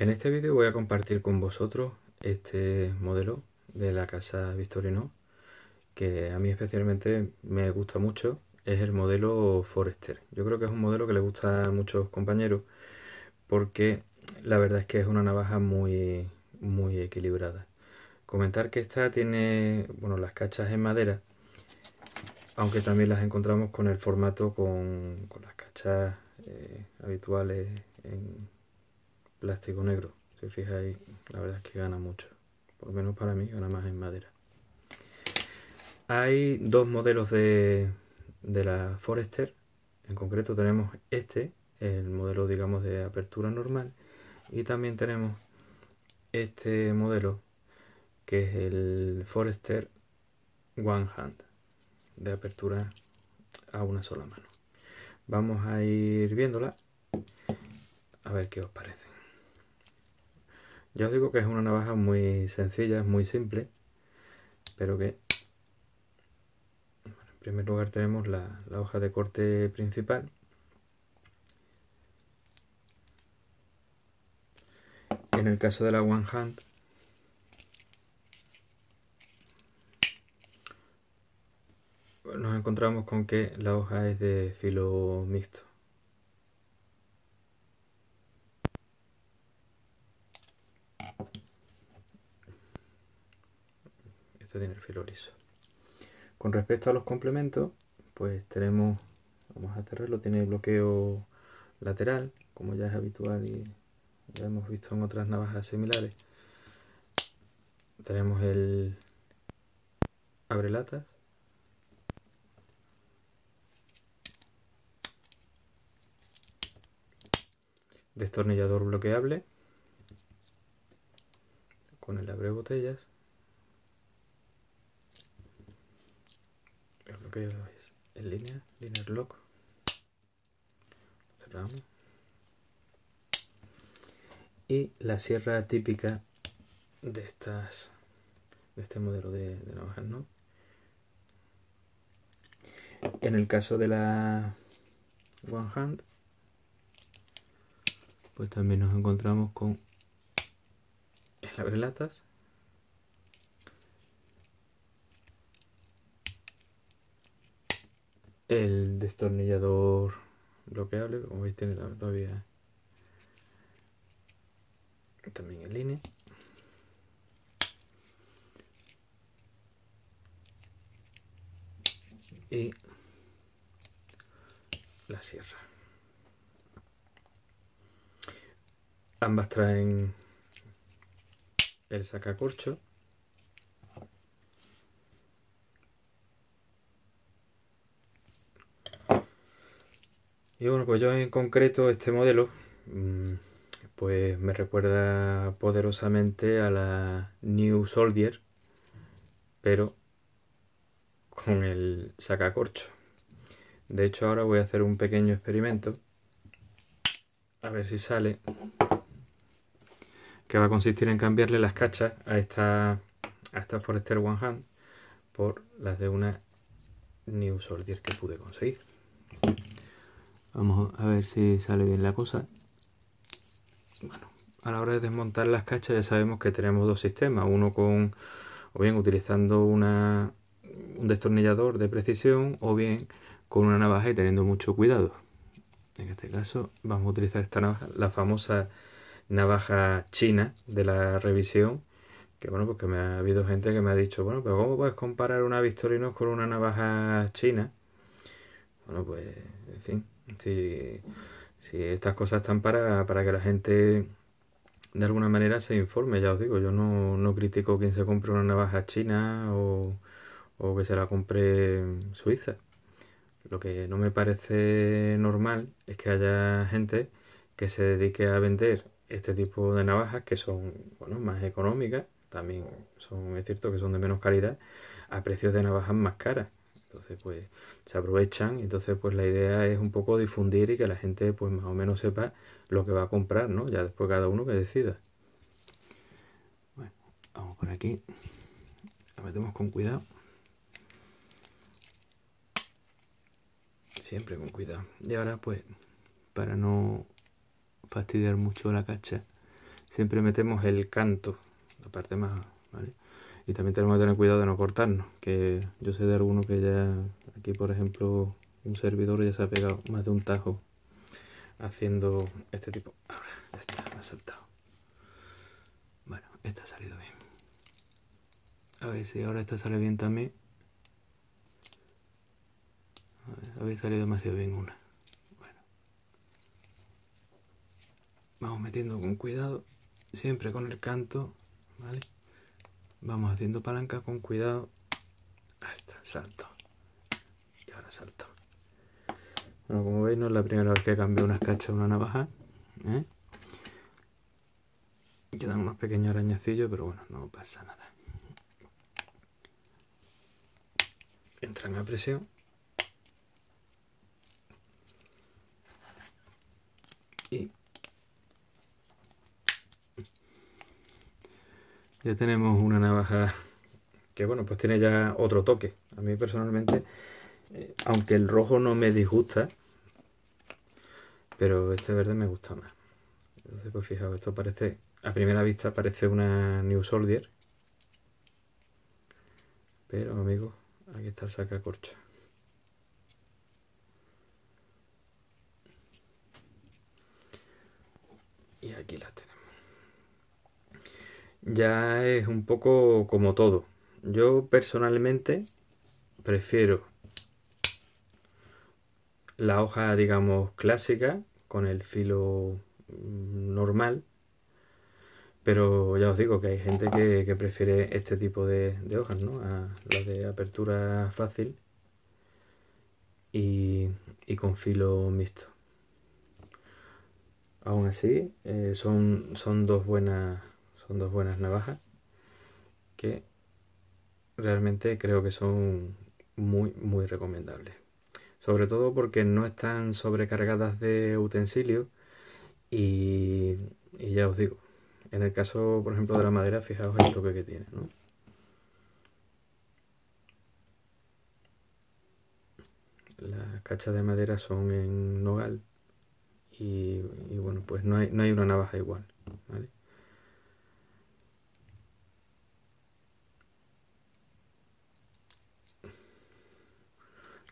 En este vídeo voy a compartir con vosotros este modelo de la casa Victorino que a mí especialmente me gusta mucho, es el modelo Forester. Yo creo que es un modelo que le gusta a muchos compañeros porque la verdad es que es una navaja muy, muy equilibrada. Comentar que esta tiene bueno, las cachas en madera, aunque también las encontramos con el formato con, las cachas eh, habituales en plástico negro. Si fijáis, la verdad es que gana mucho. Por lo menos para mí gana más en madera. Hay dos modelos de, de la Forester. En concreto tenemos este, el modelo digamos de apertura normal. Y también tenemos este modelo que es el Forester One Hand de apertura a una sola mano. Vamos a ir viéndola a ver qué os parece. Ya os digo que es una navaja muy sencilla, es muy simple, pero que... en primer lugar tenemos la, la hoja de corte principal. En el caso de la One Hand, pues nos encontramos con que la hoja es de filo mixto. tiene el filo liso. Con respecto a los complementos, pues tenemos, vamos a cerrarlo, tiene bloqueo lateral, como ya es habitual y ya hemos visto en otras navajas similares. Tenemos el abre latas. Destornillador bloqueable con el abre botellas que lo veis en línea linear lock cerramos y la sierra típica de estas de este modelo de, de navajas no en el caso de la one hand pues también nos encontramos con el abrelatas el destornillador bloqueable, como veis tiene todavía también el INE Y la sierra. Ambas traen el sacacorcho Y bueno, pues yo en concreto este modelo mm, pues me recuerda poderosamente a la New Soldier, pero con el sacacorcho. De hecho ahora voy a hacer un pequeño experimento, a ver si sale, que va a consistir en cambiarle las cachas a esta, a esta Forester One Hand por las de una New Soldier que pude conseguir. Vamos a ver si sale bien la cosa. Bueno, a la hora de desmontar las cachas ya sabemos que tenemos dos sistemas. Uno con, o bien utilizando una, un destornillador de precisión o bien con una navaja y teniendo mucho cuidado. En este caso vamos a utilizar esta navaja, la famosa navaja china de la revisión. Que bueno, porque me ha habido gente que me ha dicho, bueno, pero ¿cómo puedes comparar una victorinox con una navaja china? Bueno, pues, en fin, si, estas cosas están para, que la gente de alguna manera se informe, ya os digo, yo no, critico quien se compre una navaja china o, o que se la compre suiza. Lo que no me parece normal es que haya gente que se dedique a vender este tipo de navajas que son bueno, más económicas, también son, es cierto que son de menos calidad, a precios de navajas más caras. Entonces, pues se aprovechan y entonces, pues la idea es un poco difundir y que la gente, pues más o menos sepa lo que va a comprar, ¿no? Ya después cada uno que decida. Bueno, vamos por aquí. La metemos con cuidado. Siempre con cuidado. Y ahora, pues, para no fastidiar mucho la cacha, siempre metemos el canto, la parte más, ¿vale? Y también tenemos que tener cuidado de no cortarnos, que yo sé de alguno que ya, aquí por ejemplo, un servidor ya se ha pegado más de un tajo haciendo este tipo. Ahora, ya está, me ha saltado. Bueno, esta ha salido bien. A ver si ahora esta sale bien también. A ver, había salido demasiado bien una. Bueno. Vamos metiendo con cuidado, siempre con el canto, ¿vale? Vamos haciendo palanca con cuidado. Ahí está, salto. Y ahora salto. Bueno, como veis, no es la primera vez que cambio unas cachas a una navaja. Quedan ¿eh? unos pequeños arañacillos, pero bueno, no pasa nada. Entran a presión. ya tenemos una navaja que bueno, pues tiene ya otro toque. A mí personalmente, eh, aunque el rojo no me disgusta, pero este verde me gusta más. Entonces, pues fijaos, esto parece, a primera vista parece una New Soldier. Pero amigos, aquí está el sacacorcho. ya es un poco como todo. Yo personalmente prefiero la hoja, digamos, clásica con el filo mm, normal. Pero ya os digo que hay gente que, prefiere este tipo de, hojas, ¿no? las de apertura fácil y, con filo mixto. Aún así, eh, son, son dos buenas son dos buenas navajas que realmente creo que son muy, muy recomendables. Sobre todo porque no están sobrecargadas de utensilios y, ya os digo, en el caso, por ejemplo, de la madera, fijaos el toque que tiene, ¿no? Las cachas de madera son en nogal y, bueno, pues no hay una navaja igual.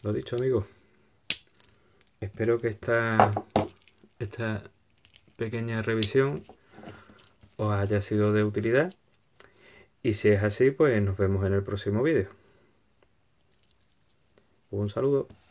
Lo dicho, amigos. Espero que esta, esta pequeña revisión os haya sido de utilidad. Y si es así, pues nos vemos en el próximo vídeo. Un saludo.